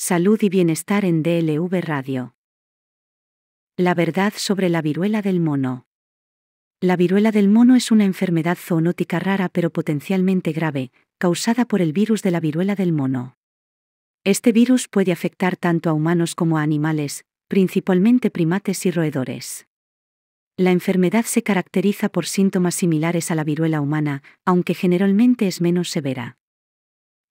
Salud y Bienestar en DLV Radio. La verdad sobre la viruela del mono. La viruela del mono es una enfermedad zoonótica rara pero potencialmente grave, causada por el virus de la viruela del mono. Este virus puede afectar tanto a humanos como a animales, principalmente primates y roedores. La enfermedad se caracteriza por síntomas similares a la viruela humana, aunque generalmente es menos severa.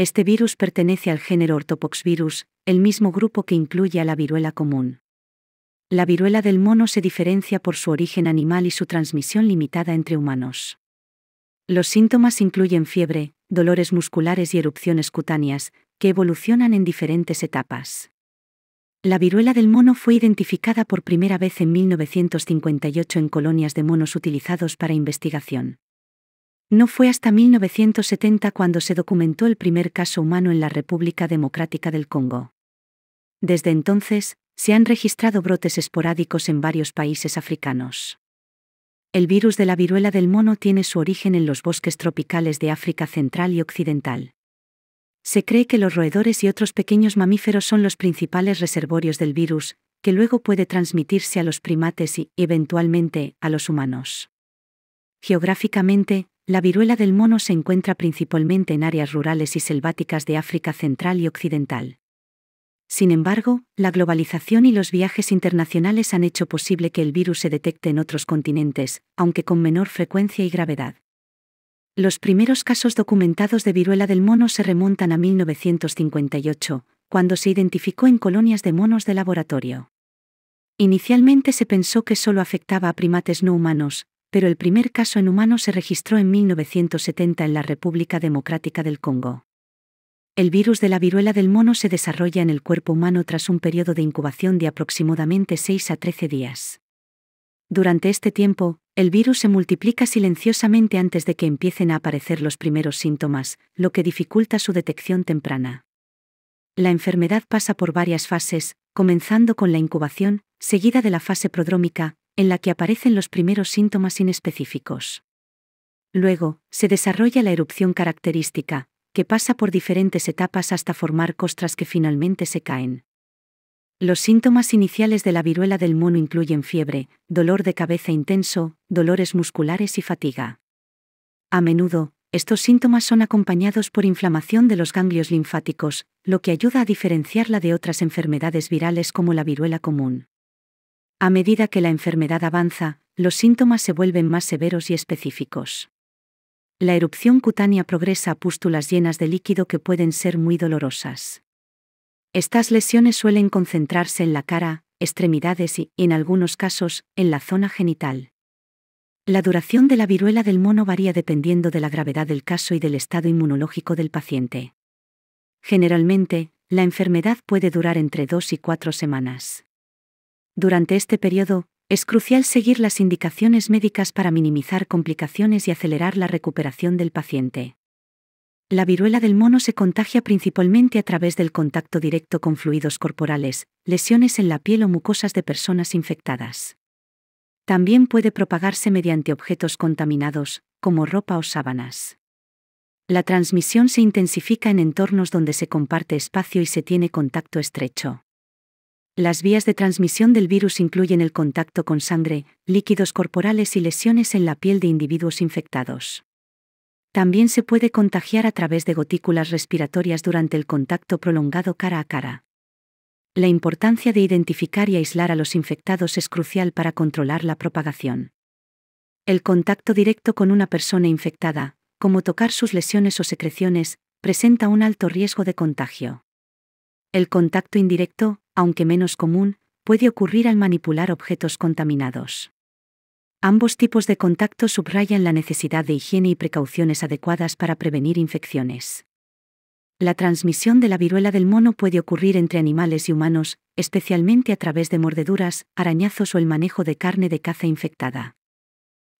Este virus pertenece al género Orthopoxvirus, el mismo grupo que incluye a la viruela común. La viruela del mono se diferencia por su origen animal y su transmisión limitada entre humanos. Los síntomas incluyen fiebre, dolores musculares y erupciones cutáneas, que evolucionan en diferentes etapas. La viruela del mono fue identificada por primera vez en 1958 en colonias de monos utilizados para investigación. No fue hasta 1970 cuando se documentó el primer caso humano en la República Democrática del Congo. Desde entonces, se han registrado brotes esporádicos en varios países africanos. El virus de la viruela del mono tiene su origen en los bosques tropicales de África Central y Occidental. Se cree que los roedores y otros pequeños mamíferos son los principales reservorios del virus, que luego puede transmitirse a los primates y, eventualmente, a los humanos. Geográficamente, la viruela del mono se encuentra principalmente en áreas rurales y selváticas de África central y occidental. Sin embargo, la globalización y los viajes internacionales han hecho posible que el virus se detecte en otros continentes, aunque con menor frecuencia y gravedad. Los primeros casos documentados de viruela del mono se remontan a 1958, cuando se identificó en colonias de monos de laboratorio. Inicialmente se pensó que solo afectaba a primates no humanos, pero el primer caso en humano se registró en 1970 en la República Democrática del Congo. El virus de la viruela del mono se desarrolla en el cuerpo humano tras un periodo de incubación de aproximadamente 6 a 13 días. Durante este tiempo, el virus se multiplica silenciosamente antes de que empiecen a aparecer los primeros síntomas, lo que dificulta su detección temprana. La enfermedad pasa por varias fases, comenzando con la incubación, seguida de la fase prodrómica, en la que aparecen los primeros síntomas inespecíficos. Luego, se desarrolla la erupción característica, que pasa por diferentes etapas hasta formar costras que finalmente se caen. Los síntomas iniciales de la viruela del mono incluyen fiebre, dolor de cabeza intenso, dolores musculares y fatiga. A menudo, estos síntomas son acompañados por inflamación de los ganglios linfáticos, lo que ayuda a diferenciarla de otras enfermedades virales como la viruela común. A medida que la enfermedad avanza, los síntomas se vuelven más severos y específicos. La erupción cutánea progresa a pústulas llenas de líquido que pueden ser muy dolorosas. Estas lesiones suelen concentrarse en la cara, extremidades y, en algunos casos, en la zona genital. La duración de la viruela del mono varía dependiendo de la gravedad del caso y del estado inmunológico del paciente. Generalmente, la enfermedad puede durar entre dos y cuatro semanas. Durante este periodo, es crucial seguir las indicaciones médicas para minimizar complicaciones y acelerar la recuperación del paciente. La viruela del mono se contagia principalmente a través del contacto directo con fluidos corporales, lesiones en la piel o mucosas de personas infectadas. También puede propagarse mediante objetos contaminados, como ropa o sábanas. La transmisión se intensifica en entornos donde se comparte espacio y se tiene contacto estrecho. Las vías de transmisión del virus incluyen el contacto con sangre, líquidos corporales y lesiones en la piel de individuos infectados. También se puede contagiar a través de gotículas respiratorias durante el contacto prolongado cara a cara. La importancia de identificar y aislar a los infectados es crucial para controlar la propagación. El contacto directo con una persona infectada, como tocar sus lesiones o secreciones, presenta un alto riesgo de contagio. El contacto indirecto, aunque menos común, puede ocurrir al manipular objetos contaminados. Ambos tipos de contacto subrayan la necesidad de higiene y precauciones adecuadas para prevenir infecciones. La transmisión de la viruela del mono puede ocurrir entre animales y humanos, especialmente a través de mordeduras, arañazos o el manejo de carne de caza infectada.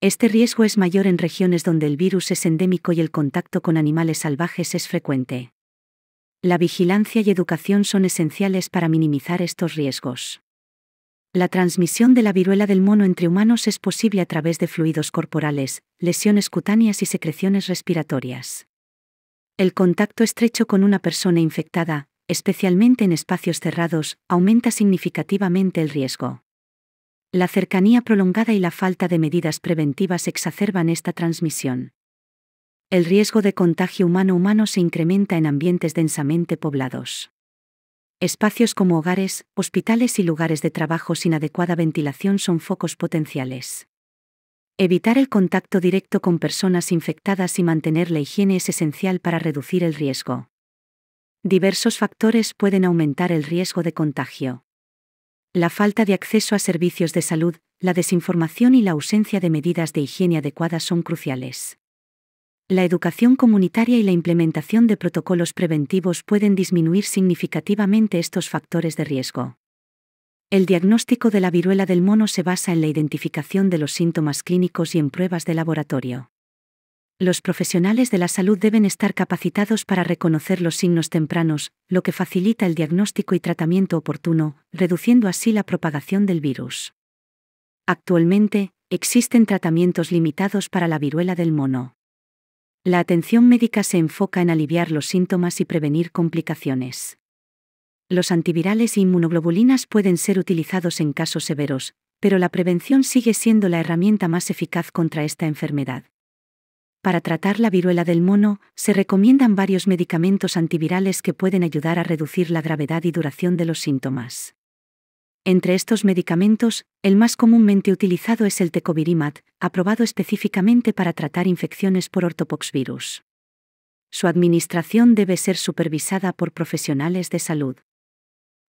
Este riesgo es mayor en regiones donde el virus es endémico y el contacto con animales salvajes es frecuente. La vigilancia y educación son esenciales para minimizar estos riesgos. La transmisión de la viruela del mono entre humanos es posible a través de fluidos corporales, lesiones cutáneas y secreciones respiratorias. El contacto estrecho con una persona infectada, especialmente en espacios cerrados, aumenta significativamente el riesgo. La cercanía prolongada y la falta de medidas preventivas exacerban esta transmisión el riesgo de contagio humano-humano se incrementa en ambientes densamente poblados. Espacios como hogares, hospitales y lugares de trabajo sin adecuada ventilación son focos potenciales. Evitar el contacto directo con personas infectadas y mantener la higiene es esencial para reducir el riesgo. Diversos factores pueden aumentar el riesgo de contagio. La falta de acceso a servicios de salud, la desinformación y la ausencia de medidas de higiene adecuadas son cruciales. La educación comunitaria y la implementación de protocolos preventivos pueden disminuir significativamente estos factores de riesgo. El diagnóstico de la viruela del mono se basa en la identificación de los síntomas clínicos y en pruebas de laboratorio. Los profesionales de la salud deben estar capacitados para reconocer los signos tempranos, lo que facilita el diagnóstico y tratamiento oportuno, reduciendo así la propagación del virus. Actualmente, existen tratamientos limitados para la viruela del mono. La atención médica se enfoca en aliviar los síntomas y prevenir complicaciones. Los antivirales e inmunoglobulinas pueden ser utilizados en casos severos, pero la prevención sigue siendo la herramienta más eficaz contra esta enfermedad. Para tratar la viruela del mono, se recomiendan varios medicamentos antivirales que pueden ayudar a reducir la gravedad y duración de los síntomas. Entre estos medicamentos, el más comúnmente utilizado es el tecovirimat, aprobado específicamente para tratar infecciones por ortopoxvirus. Su administración debe ser supervisada por profesionales de salud.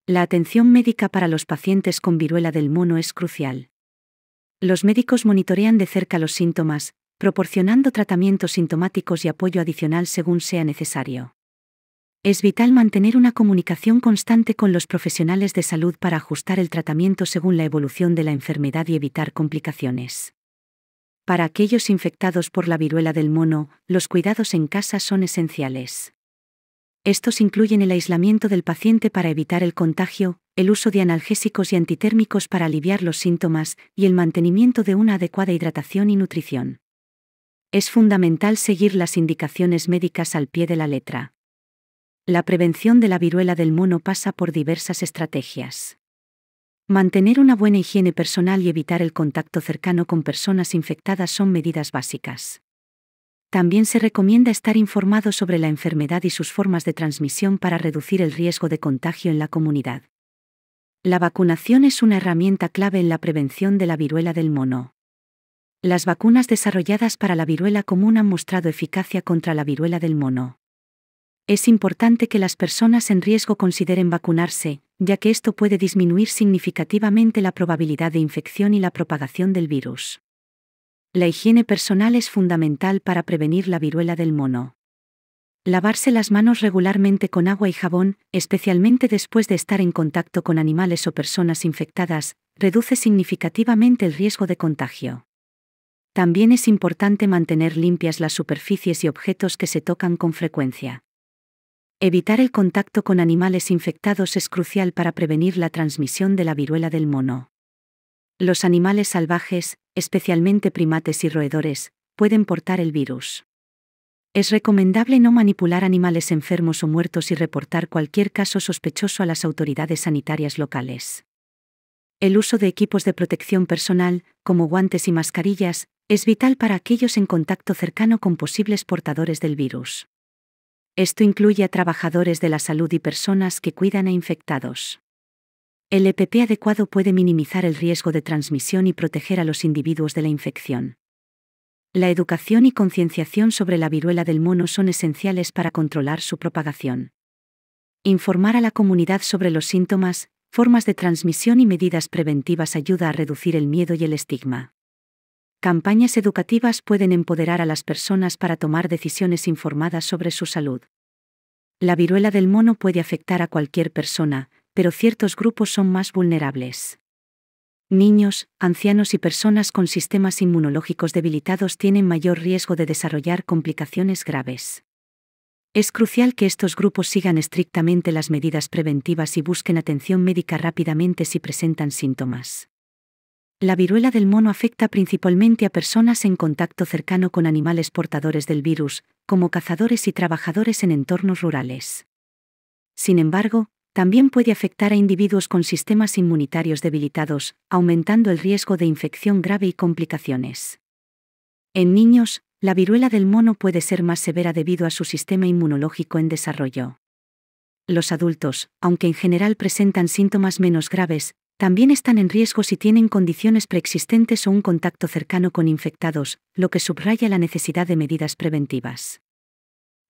La atención médica para los pacientes con viruela del mono es crucial. Los médicos monitorean de cerca los síntomas, proporcionando tratamientos sintomáticos y apoyo adicional según sea necesario. Es vital mantener una comunicación constante con los profesionales de salud para ajustar el tratamiento según la evolución de la enfermedad y evitar complicaciones. Para aquellos infectados por la viruela del mono, los cuidados en casa son esenciales. Estos incluyen el aislamiento del paciente para evitar el contagio, el uso de analgésicos y antitérmicos para aliviar los síntomas y el mantenimiento de una adecuada hidratación y nutrición. Es fundamental seguir las indicaciones médicas al pie de la letra. La prevención de la viruela del mono pasa por diversas estrategias. Mantener una buena higiene personal y evitar el contacto cercano con personas infectadas son medidas básicas. También se recomienda estar informado sobre la enfermedad y sus formas de transmisión para reducir el riesgo de contagio en la comunidad. La vacunación es una herramienta clave en la prevención de la viruela del mono. Las vacunas desarrolladas para la viruela común han mostrado eficacia contra la viruela del mono. Es importante que las personas en riesgo consideren vacunarse, ya que esto puede disminuir significativamente la probabilidad de infección y la propagación del virus. La higiene personal es fundamental para prevenir la viruela del mono. Lavarse las manos regularmente con agua y jabón, especialmente después de estar en contacto con animales o personas infectadas, reduce significativamente el riesgo de contagio. También es importante mantener limpias las superficies y objetos que se tocan con frecuencia. Evitar el contacto con animales infectados es crucial para prevenir la transmisión de la viruela del mono. Los animales salvajes, especialmente primates y roedores, pueden portar el virus. Es recomendable no manipular animales enfermos o muertos y reportar cualquier caso sospechoso a las autoridades sanitarias locales. El uso de equipos de protección personal, como guantes y mascarillas, es vital para aquellos en contacto cercano con posibles portadores del virus. Esto incluye a trabajadores de la salud y personas que cuidan a infectados. El EPP adecuado puede minimizar el riesgo de transmisión y proteger a los individuos de la infección. La educación y concienciación sobre la viruela del mono son esenciales para controlar su propagación. Informar a la comunidad sobre los síntomas, formas de transmisión y medidas preventivas ayuda a reducir el miedo y el estigma. Campañas educativas pueden empoderar a las personas para tomar decisiones informadas sobre su salud. La viruela del mono puede afectar a cualquier persona, pero ciertos grupos son más vulnerables. Niños, ancianos y personas con sistemas inmunológicos debilitados tienen mayor riesgo de desarrollar complicaciones graves. Es crucial que estos grupos sigan estrictamente las medidas preventivas y busquen atención médica rápidamente si presentan síntomas. La viruela del mono afecta principalmente a personas en contacto cercano con animales portadores del virus, como cazadores y trabajadores en entornos rurales. Sin embargo, también puede afectar a individuos con sistemas inmunitarios debilitados, aumentando el riesgo de infección grave y complicaciones. En niños, la viruela del mono puede ser más severa debido a su sistema inmunológico en desarrollo. Los adultos, aunque en general presentan síntomas menos graves, también están en riesgo si tienen condiciones preexistentes o un contacto cercano con infectados, lo que subraya la necesidad de medidas preventivas.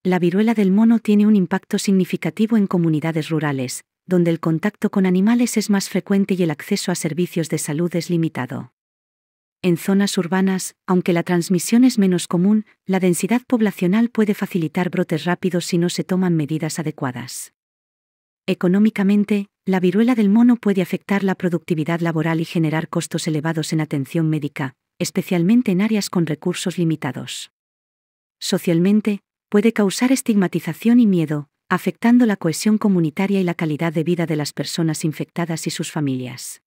La viruela del mono tiene un impacto significativo en comunidades rurales, donde el contacto con animales es más frecuente y el acceso a servicios de salud es limitado. En zonas urbanas, aunque la transmisión es menos común, la densidad poblacional puede facilitar brotes rápidos si no se toman medidas adecuadas. Económicamente, la viruela del mono puede afectar la productividad laboral y generar costos elevados en atención médica, especialmente en áreas con recursos limitados. Socialmente, puede causar estigmatización y miedo, afectando la cohesión comunitaria y la calidad de vida de las personas infectadas y sus familias.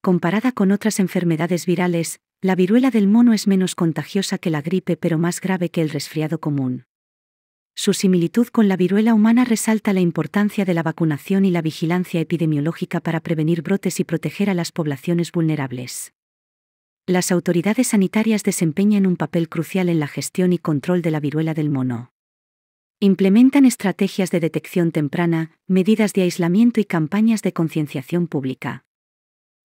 Comparada con otras enfermedades virales, la viruela del mono es menos contagiosa que la gripe pero más grave que el resfriado común. Su similitud con la viruela humana resalta la importancia de la vacunación y la vigilancia epidemiológica para prevenir brotes y proteger a las poblaciones vulnerables. Las autoridades sanitarias desempeñan un papel crucial en la gestión y control de la viruela del mono. Implementan estrategias de detección temprana, medidas de aislamiento y campañas de concienciación pública.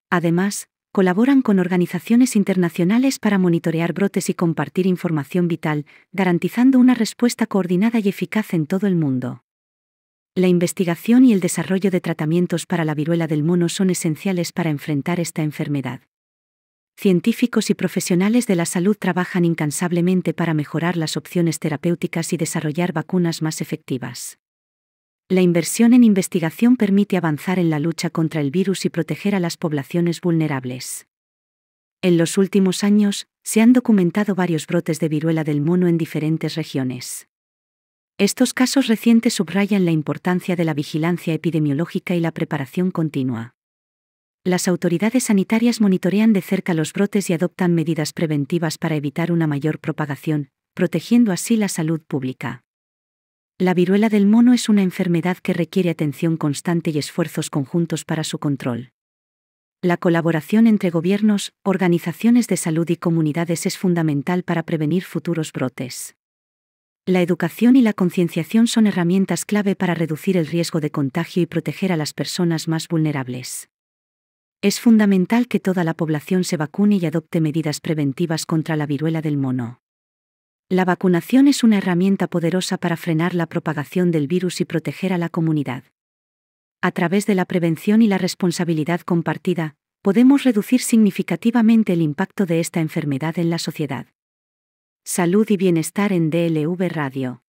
Además, colaboran con organizaciones internacionales para monitorear brotes y compartir información vital, garantizando una respuesta coordinada y eficaz en todo el mundo. La investigación y el desarrollo de tratamientos para la viruela del mono son esenciales para enfrentar esta enfermedad. Científicos y profesionales de la salud trabajan incansablemente para mejorar las opciones terapéuticas y desarrollar vacunas más efectivas. La inversión en investigación permite avanzar en la lucha contra el virus y proteger a las poblaciones vulnerables. En los últimos años, se han documentado varios brotes de viruela del mono en diferentes regiones. Estos casos recientes subrayan la importancia de la vigilancia epidemiológica y la preparación continua. Las autoridades sanitarias monitorean de cerca los brotes y adoptan medidas preventivas para evitar una mayor propagación, protegiendo así la salud pública. La viruela del mono es una enfermedad que requiere atención constante y esfuerzos conjuntos para su control. La colaboración entre gobiernos, organizaciones de salud y comunidades es fundamental para prevenir futuros brotes. La educación y la concienciación son herramientas clave para reducir el riesgo de contagio y proteger a las personas más vulnerables. Es fundamental que toda la población se vacune y adopte medidas preventivas contra la viruela del mono. La vacunación es una herramienta poderosa para frenar la propagación del virus y proteger a la comunidad. A través de la prevención y la responsabilidad compartida, podemos reducir significativamente el impacto de esta enfermedad en la sociedad. Salud y bienestar en DLV Radio.